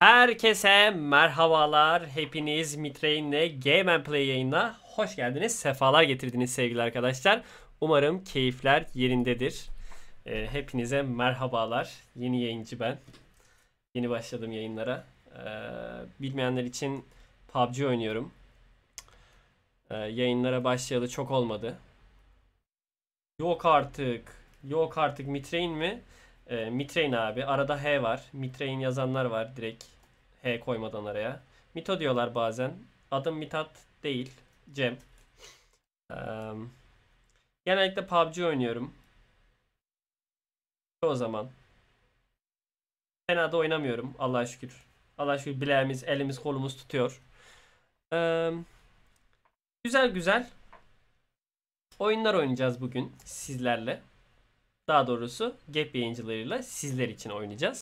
Herkese merhabalar. Hepiniz Mitrain'le Game and Play yayınına hoş geldiniz. Sefalar getirdiniz sevgili arkadaşlar. Umarım keyifler yerindedir. E, hepinize merhabalar. Yeni yayıncı ben. Yeni başladım yayınlara. E, bilmeyenler için PUBG oynuyorum. E, yayınlara başlayalı çok olmadı. Yok artık. Yok artık Mitrain mi? E, Mitrain abi. Arada H var. Mitrain yazanlar var direkt. H koymadan araya. Mito diyorlar bazen. Adım Mitat değil. Cem. E, genellikle PUBG oynuyorum. O zaman. Fena da oynamıyorum. Allah'a şükür. Allah'a şükür bileğimiz, elimiz, kolumuz tutuyor. Ee, güzel güzel oyunlar oynayacağız bugün sizlerle. Daha doğrusu Gap yayıncılarıyla sizler için oynayacağız.